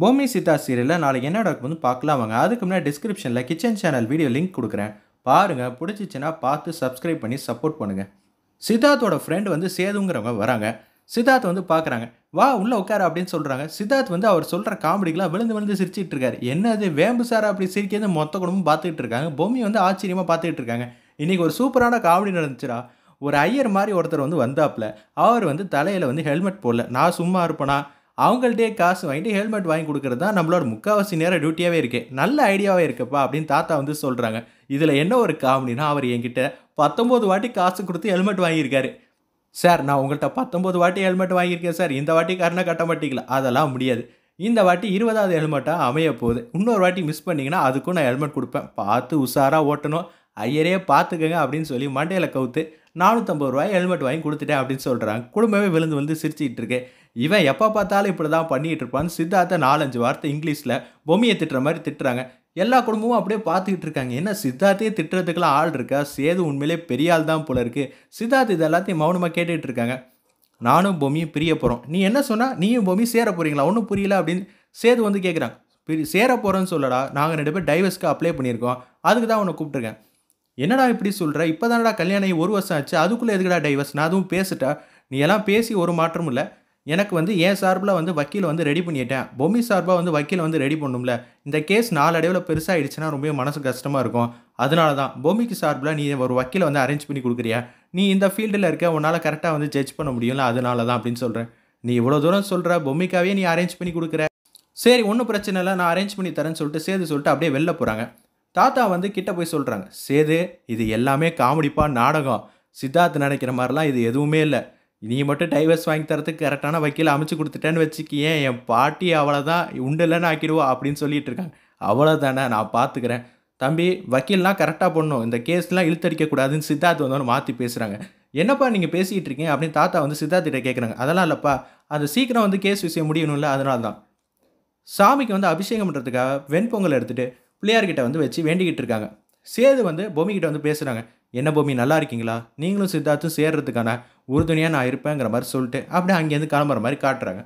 பூமி சீதா சீரியலில் நாளைக்கு என்ன நடக்கும்னு பார்க்கலாம் வாங்க அதுக்கு முன்னாடி டிஸ்கிரிப்ஷனில் கிச்சன் சேனல் வீடியோ லிங்க் கொடுக்குறேன் பாருங்கள் பிடிச்சிச்சின்னா பார்த்து சப்ஸ்கிரைப் பண்ணி சப்போர்ட் பண்ணுங்கள் சித்தார்த்தோட ஃப்ரெண்டு வந்து சேதுங்கிறவங்க வராங்க சித்தார்த் வந்து பார்க்குறாங்க வா உள்ளே உட்கார அப்படின்னு சொல்கிறாங்க சித்தார்த் வந்து அவர் சொல்கிற காமெடிக்கெலாம் விழுந்து விழுந்து சிரிச்சிட்டு இருக்காரு என்னது வேம்பு சார் அப்படி சிரிக்கிறது மொத்த குடும்பம் பார்த்துக்கிட்டு இருக்காங்க பொம்மி வந்து ஆச்சரியமாக பார்த்துட்டு இருக்காங்க இன்றைக்கி ஒரு சூப்பரான காமெடி நடந்துச்சுடா ஒரு ஐயர் மாதிரி ஒருத்தர் வந்து வந்தாப்புல அவர் வந்து தலையில் வந்து ஹெல்மெட் போடல நான் சும்மா இருப்பேனா அவங்கள்ட்டே காசு வாங்கிட்டு ஹெல்மெட் வாங்கி கொடுக்குறது தான் நம்மளோட முக்கால்வாசி நேரம் டியூட்டியாகவே இருக்குது நல்ல ஐடியாவே இருக்குப்பா அப்படின்னு தாத்தா வந்து சொல்கிறாங்க இதில் என்ன ஒரு காமெடினா அவர் என்கிட்ட பத்தொம்போது வாட்டி காசு கொடுத்து ஹெல்மெட் வாங்கியிருக்காரு சார் நான் உங்கள்கிட்ட பத்தொம்போது வாட்டி ஹெல்மெட் வாங்கியிருக்கேன் சார் இந்த வாட்டி காரணம் கட்ட மாட்டீங்களா அதெல்லாம் முடியாது இந்த வாட்டி இருபதாவது ஹெல்மெட்டாக அமைய போகுது இன்னொரு வாட்டி மிஸ் பண்ணிங்கன்னா அதுக்கும் நான் ஹெல்மெட் கொடுப்பேன் பார்த்து உஷாராக ஓட்டணும் ஐயரே பார்த்துக்கங்க அப்படின்னு சொல்லி மண்டையில் கவுத்து நானூற்றம்பது ரூபாய் ஹெல்மெட் வாங்கி கொடுத்துட்டேன் அப்படின்னு சொல்கிறாங்க குடும்பமே விழுந்து வந்து சிரிச்சுக்கிட்டு இருக்கேன் இவன் எப்போ பார்த்தாலும் இப்படி தான் பண்ணிகிட்டு இருப்பான்னு சித்தார்த்தை நாலஞ்சு வார்த்தை இங்கிலீஷில் பொம்மையை திட்டுற மாதிரி திட்டுறாங்க எல்லா குடும்பமும் அப்படியே பார்த்துக்கிட்டு இருக்காங்க என்ன சித்தார்த்தையே திட்டுறதுக்கெல்லாம் ஆள் இருக்கா சேது உண்மையிலே பெரிய ஆள் தான் போல இருக்குது சித்தார்த்து இது எல்லாத்தையும் மௌனமாக கேட்டுகிட்டு இருக்காங்க நானும் பொம்மியும் பிரிய போகிறோம் நீ என்ன சொன்னால் நீயும் பொம்மி சேர போகிறீங்களா ஒன்றும் புரியல அப்படின்னு சேது வந்து கேட்குறாங்க பிரி சேர போகிறோன்னு சொல்லடா நாங்கள் ரெண்டு பேர் டைவர்ஸ்க்கு அப்ளை பண்ணியிருக்கோம் அதுக்கு தான் உன்னை கூப்பிட்டுருக்கேன் என்னடா இப்படி சொல்கிற இப்போ தானடா கல்யாணம் ஒரு வருஷம் ஆச்சு அதுக்குள்ளே எதுக்குடா டைவர்ஸ் நான் அதுவும் பேசிட்டா நீ எல்லாம் பேசி ஒரு மாற்றமும் இல்லை எனக்கு வந்து என் சார்பில் வந்து வக்கீல் வந்து ரெடி பண்ணிட்டேன் பொம்மி சார்பாக வந்து வக்கீலை வந்து ரெடி பண்ணும்ல இந்த கேஸ் நாலடைவில் பெருசாகிடுச்சுன்னா ரொம்பவே மனசு கஷ்டமாக இருக்கும் அதனால தான் பொம்மிக்கு சார்பில் நீ ஒரு வக்கீலை வந்து அரேஞ்ச் பண்ணி கொடுக்குறியா நீ இந்த ஃபீல்டில் இருக்க உன்னால் கரெக்டாக வந்து ஜட்ஜ் பண்ண முடியும்ல அதனால தான் அப்படின்னு சொல்கிறேன் நீ இவ்வளோ தூரம் சொல்கிற பொம்மிக்காவே நீ அரேஞ்ச் பண்ணி கொடுக்குற சரி ஒன்றும் பிரச்சனை இல்லை நான் அரேஞ்ச் பண்ணி தரேன்னு சொல்லிட்டு சேது சொல்லிட்டு அப்படியே வெளில போகிறாங்க தாத்தா வந்து கிட்ட போய் சொல்கிறாங்க சேது இது எல்லாமே காமெடிப்பா நாடகம் சித்தார்த்து நினைக்கிற மாதிரிலாம் இது எதுவுமே இல்லை நீ மட்டும் டைவர்ஸ் வாங்கி தரத்துக்கு கரெக்டான வக்கீல் அமைச்சு கொடுத்துட்டேன்னு வச்சுக்கியே என் பாட்டி தான் உண்டு இல்லைன்னு ஆக்கிடுவோம் அப்படின்னு சொல்லிட்டு இருக்காங்க தானே நான் பார்த்துக்கிறேன் தம்பி வக்கீல்லாம் கரெக்டாக பண்ணும் இந்த கேஸ்லாம் இழுத்தடிக்கக்கூடாதுன்னு சித்தார்த் வந்தோன்னு மாற்றி பேசுகிறாங்க என்னப்பா நீங்கள் பேசிக்கிட்டு இருக்கீங்க அப்படின்னு தாத்தா வந்து சித்தார்த்திட்ட கேட்குறாங்க அதெல்லாம் இல்லைப்பா அது சீக்கிரம் வந்து கேஸ் விஷயம் முடியணும்ல அதனால தான் சாமிக்கு வந்து அபிஷேகம் பண்ணுறதுக்காக வெண்பொங்கல் எடுத்துகிட்டு பிள்ளையார்கிட்ட வந்து வச்சு வேண்டிக்கிட்டு இருக்காங்க சேது வந்து பொம்மிக்கிட்ட வந்து பேசுகிறாங்க என்ன பூமி நல்லா இருக்கீங்களா நீங்களும் சித்தார்த்தும் சேர்றதுக்கான உறுதுணையாக நான் இருப்பேங்கிற மாதிரி சொல்லிட்டு அப்படியே அங்கேருந்து கிளம்புற மாதிரி காட்டுறாங்க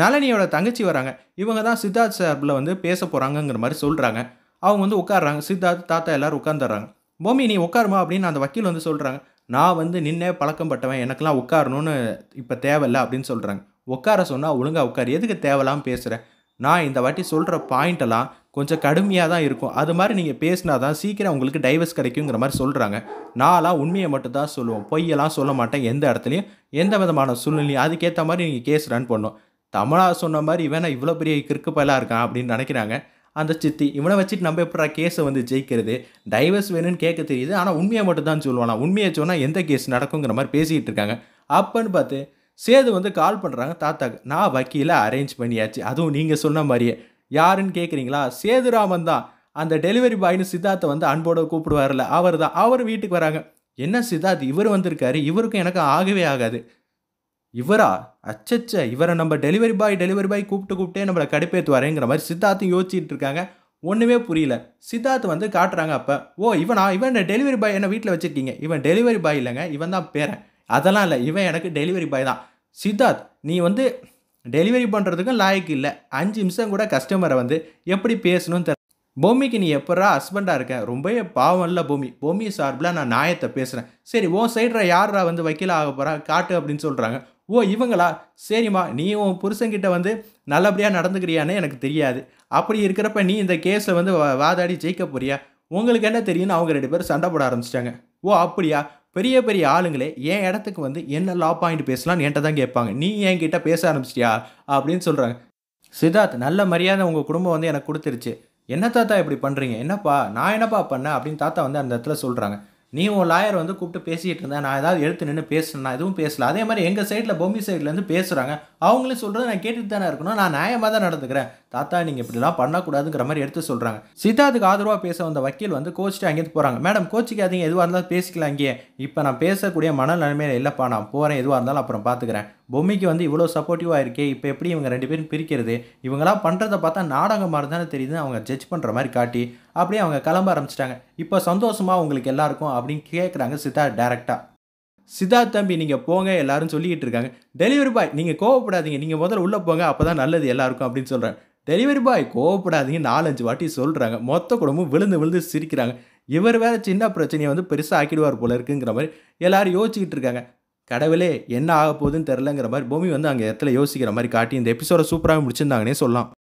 நளினியோட தங்கச்சி வராங்க இவங்க தான் சித்தார்த் சார்பில் வந்து பேச போகிறாங்கங்கிற மாதிரி சொல்கிறாங்க அவங்க வந்து உட்காடுறாங்க சித்தார்த் தாத்தா எல்லோரும் உட்காந்துடுறாங்க பூமி நீ உட்காருமா அப்படின்னு அந்த வக்கீல் வந்து சொல்கிறாங்க நான் வந்து நின்னே பழக்கம் பட்டவன் எனக்கெல்லாம் உட்காரணும்னு இப்போ தேவையில்ல அப்படின்னு சொல்கிறாங்க உட்கார சொன்னால் ஒழுங்காக உட்காரு எதுக்கு தேவையில்லாமல் பேசுகிறேன் நான் இந்த வாட்டி சொல்கிற பாயிண்டெல்லாம் கொஞ்சம் கடுமையாக தான் இருக்கும் அது மாதிரி நீங்கள் பேசினா தான் சீக்கிரம் உங்களுக்கு டைவர்ஸ் கிடைக்குங்கிற மாதிரி சொல்கிறாங்க நான்லாம் உண்மையை மட்டும் தான் சொல்லுவோம் பொய்யெல்லாம் சொல்ல மாட்டேன் எந்த இடத்துலையும் எந்த விதமான சூழ்நிலையும் அதுக்கேற்ற மாதிரி நீங்கள் கேஸ் ரன் பண்ணும் தமிழா சொன்ன மாதிரி இவனை இவ்வளோ பெரிய கிறுக்குப்பயலாக இருக்கான் அப்படின்னு நினைக்கிறாங்க அந்த சித்தி இவனை வச்சுட்டு நம்ம எப்படா கேஸை வந்து ஜெயிக்கிறது டைவர்ஸ் வேணும்னு கேட்க தெரியுது ஆனால் உண்மையை மட்டும் தான் சொல்லுவானா உண்மையை சொன்னால் எந்த கேஸ் நடக்குங்கிற மாதிரி பேசிக்கிட்டு இருக்காங்க அப்போன்னு பார்த்து சேது வந்து கால் பண்ணுறாங்க தாத்தாக்கு நான் வக்கீலை அரேஞ்ச் பண்ணியாச்சு அதுவும் நீங்கள் சொன்ன மாதிரியே யாருன்னு கேட்குறீங்களா சேதுராமன் தான் அந்த டெலிவரி பாய்னு சித்தார்த்தை வந்து அன்போடு கூப்பிடுவார்ல அவர் தான் அவர் வீட்டுக்கு வராங்க என்ன சித்தார்த் இவர் வந்திருக்காரு இவருக்கும் எனக்கு ஆகவே ஆகாது இவரா அச்சச்ச இவரை நம்ம டெலிவரி பாய் டெலிவரி பாய் கூப்பிட்டு கூப்பிட்டே நம்மளை கடுப்பேற்றுவாரேங்கிற மாதிரி சித்தார்த்தும் யோசிச்சுட்டு இருக்காங்க ஒன்றுமே புரியல சித்தார்த் வந்து காட்டுறாங்க அப்போ ஓ இவனா இவன் டெலிவரி பாய் என்ன வீட்டில் வச்சுருக்கீங்க இவன் டெலிவரி பாய் இல்லைங்க இவன் தான் பேரன் அதெல்லாம் இல்லை இவன் எனக்கு டெலிவரி பாய் தான் சித்தார்த் நீ வந்து டெலிவரி பண்ணுறதுக்கும் லாய்க்கு இல்லை அஞ்சு நிமிஷம் கூட கஸ்டமரை வந்து எப்படி பேசணும்னு தெரியல பூமிக்கு நீ எப்படா ஹஸ்பண்டாக இருக்க ரொம்பவே பாவம் இல்லை பூமி பூமி சார்பில் நான் நாயத்தை பேசுகிறேன் சரி ஓ சைடில் யாரா வந்து வக்கீல ஆக போகிறா காட்டு அப்படின்னு சொல்கிறாங்க ஓ இவங்களா சரிம்மா நீ உன் புருஷங்கிட்ட வந்து நல்லபடியாக நடந்துக்கிறியான்னு எனக்கு தெரியாது அப்படி இருக்கிறப்ப நீ இந்த கேஸில் வந்து வாதாடி ஜெயிக்க போறியா உங்களுக்கு என்ன தெரியும்னு அவங்க ரெண்டு பேரும் சண்டை போட ஆரம்பிச்சிட்டாங்க ஓ அப்படியா பெரிய பெரிய ஆளுங்களே என் இடத்துக்கு வந்து என்ன லா பாயிண்ட் பேசலாம்னு என்கிட்ட தான் கேட்பாங்க நீ என்கிட்ட பேச ஆரம்பிச்சிட்டியா அப்படின்னு சொல்கிறாங்க சித்தார்த் நல்ல மரியாதை உங்கள் குடும்பம் வந்து எனக்கு கொடுத்துருச்சு என்ன தாத்தா இப்படி பண்ணுறீங்க என்னப்பா நான் என்னப்பா பண்ணேன் அப்படின்னு தாத்தா வந்து அந்த இடத்துல சொல்கிறாங்க நீ உன் லாயர் வந்து கூப்பிட்டு பேசிகிட்டு இருந்தேன் நான் ஏதாவது எடுத்து நின்று பேசணும் நான் எதுவும் பேசல அதே மாதிரி எங்கள் சைடில் பொம்மி சைட்லேருந்து பேசுகிறாங்க அவங்களும் சொல்கிறது நான் கேட்டுட்டு தானே இருக்கணும் நான் நியாயமாக தான் நடந்துக்கிறேன் தாத்தா நீங்கள் இப்படிலாம் பண்ணக்கூடாதுங்கிற மாதிரி எடுத்து சொல்கிறாங்க சித்தார்த்துக்கு ஆதரவாக பேச வந்த வக்கீல் வந்து கோச்சிட்டு அங்கேருந்து போகிறாங்க மேடம் கோச்சிக்காதீங்க எதுவாக இருந்தாலும் பேசிக்கலாம் இங்கே இப்போ நான் பேசக்கூடிய மன நிலைமையில இல்லைப்பா நான் போகிறேன் எதுவாக இருந்தாலும் அப்புறம் பார்த்துக்கிறேன் பொம்மைக்கு வந்து இவ்வளோ சப்போர்ட்டிவாக இருக்கே இப்போ எப்படி இவங்க ரெண்டு பேரும் பிரிக்கிறது இவங்களாம் பண்ணுறத பார்த்தா நாடகம் மாதிரி தானே தெரியுதுன்னு அவங்க ஜட்ஜ் பண்ணுற மாதிரி காட்டி அப்படியே அவங்க கிளம்ப ஆரம்பிச்சிட்டாங்க இப்போ சந்தோஷமாக உங்களுக்கு எல்லாருக்கும் அப்படின்னு கேட்குறாங்க சித்தார்த் டேரெக்டாக சித்தார்த் தம்பி நீங்கள் போங்க எல்லாரும் சொல்லிக்கிட்டு இருக்காங்க டெலிவரி பாய் நீங்கள் கோவப்படாதீங்க நீங்கள் முதல்ல உள்ளே போங்க அப்போ தான் நல்லது எல்லாருக்கும் அப்படின்னு சொல்கிறேன் டெலிவரி பாய் கோவப்படாதீங்க நாலஞ்சு வாட்டி சொல்கிறாங்க மொத்த குடும்பம் விழுந்து விழுந்து சிரிக்கிறாங்க இவர் வேறு சின்ன பிரச்சனையை வந்து பெருசாக ஆக்கிடுவார் போல இருக்குங்கிற மாதிரி எல்லோரும் யோசிச்சுக்கிட்டு இருக்காங்க கடவுளே என்ன ஆக போகுதுன்னு தெரிலங்கிற மாதிரி பூமி வந்து அங்கே இடத்துல யோசிக்கிற மாதிரி காட்டி இந்த எபிசோட சூப்பராக முடிச்சிருந்தாங்கன்னே சொல்லலாம்